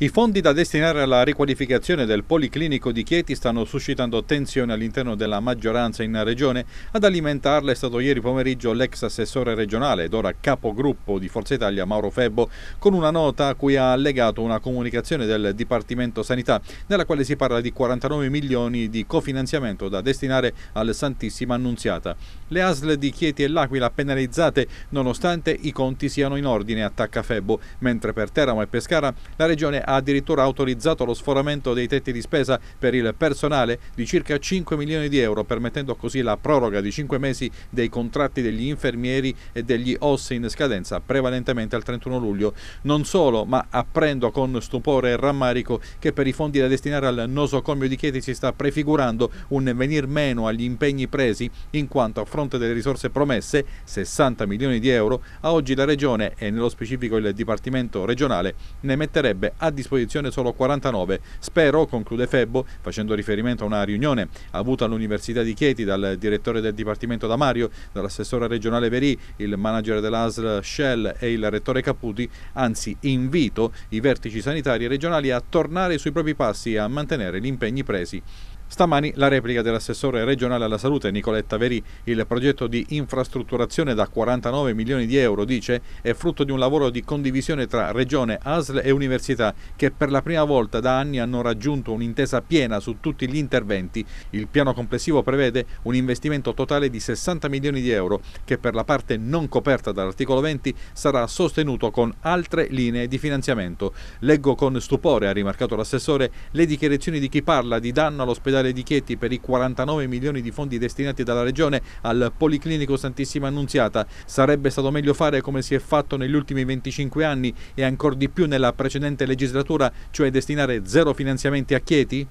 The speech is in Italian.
I fondi da destinare alla riqualificazione del Policlinico di Chieti stanno suscitando tensione all'interno della maggioranza in regione. Ad alimentarla è stato ieri pomeriggio l'ex assessore regionale ed ora capogruppo di Forza Italia Mauro Febbo con una nota a cui ha allegato una comunicazione del Dipartimento Sanità nella quale si parla di 49 milioni di cofinanziamento da destinare al Santissima Annunziata. Le ASL di Chieti e L'Aquila penalizzate nonostante i conti siano in ordine, attacca Febbo, mentre per Teramo e Pescara la regione ha addirittura autorizzato lo sforamento dei tetti di spesa per il personale di circa 5 milioni di euro, permettendo così la proroga di 5 mesi dei contratti degli infermieri e degli ossi in scadenza, prevalentemente al 31 luglio. Non solo, ma apprendo con stupore e rammarico che per i fondi da destinare al nosocomio di Chieti si sta prefigurando un venir meno agli impegni presi, in quanto a fronte delle risorse promesse, 60 milioni di euro, a oggi la Regione e nello specifico il Dipartimento regionale ne metterebbe addirittura disposizione solo 49. Spero, conclude Febbo, facendo riferimento a una riunione avuta all'Università di Chieti dal direttore del Dipartimento Damario, dall'assessore regionale Verì, il manager dell'ASL Shell e il rettore Caputi, anzi invito i vertici sanitari regionali a tornare sui propri passi e a mantenere gli impegni presi. Stamani la replica dell'assessore regionale alla salute Nicoletta Veri. Il progetto di infrastrutturazione da 49 milioni di euro, dice, è frutto di un lavoro di condivisione tra regione, ASL e università che per la prima volta da anni hanno raggiunto un'intesa piena su tutti gli interventi. Il piano complessivo prevede un investimento totale di 60 milioni di euro che per la parte non coperta dall'articolo 20 sarà sostenuto con altre linee di finanziamento. Leggo con stupore, ha rimarcato l'assessore, le dichiarazioni di chi parla di danno all'ospedale Cesare Di Chetti per i 49 milioni di fondi destinati dalla Regione al Policlinico Santissima Annunziata. Sarebbe stato meglio fare come si è fatto negli ultimi 25 anni e ancor di più nella precedente legislatura, cioè destinare zero finanziamenti a Chieti?